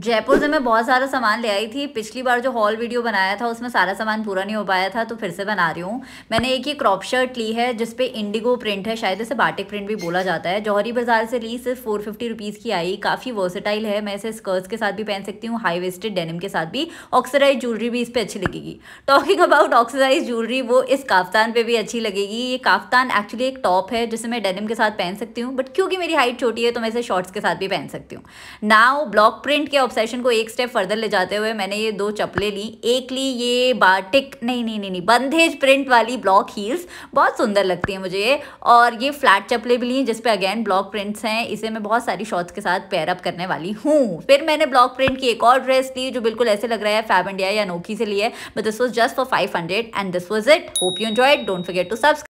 जयपुर से मैं बहुत सारा सामान ले आई थी पिछली बार जो हॉल वीडियो बनाया था उसमें सारा सामान पूरा नहीं हो पाया था तो फिर से बना रही हूँ मैंने एक ये क्रॉप शर्ट ली है जिसपे इंडिगो प्रिंट है शायद इसे बाटिक प्रिंट भी बोला जाता है जौहरी बाजार से ली सिर्फ फोर फिफ्टी रुपीज़ की आई काफ़ी वर्सेटाइल है मैं इसे स्कर्ट्स के साथ भी पहन सकती हूँ हाई वेस्टेड डेनिम के साथ भी ऑक्सीडाइज ज्वेलरी भी इस पर अच्छी लगेगी टॉकिंग अबाउट ऑक्सीडाइज ज्वेलरी वो इस काफ्तान पर भी अच्छी लगेगी ये काफ्तान एक्चुअली एक टॉप है जिसे मैं डेनिम के साथ पहन सकती हूँ बट क्योंकि मेरी हाइट छोटी है तो मैं इसे शॉर्ट्स के साथ भी पहन सकती हूँ नाव ब्लॉक प्रिंट के ऑब्सेशन को एक स्टेप फर्दर ले जाते हुए मैंने ये दो चप्पलें ली एक ली ये बाटिक नहीं नहीं नहीं नहीं बंधेज प्रिंट वाली ब्लॉक हील्स बहुत सुंदर लगती है मुझे ये और ये फ्लैट चप्पलें भी ली हैं जिसपे अगेन ब्लॉक प्रिंट्स हैं इसे मैं बहुत सारी शॉर्ट्स के साथ पेयरअप करने वाली हूँ फिर मैंने ब्लॉक प्रिंट की एक और ड्रेस ली जो बिल्कुल ऐसे लग रहा है फैब इंडिया या नोकी से लिए but this was just for five and this was it hope you enjoy don't forget to subscribe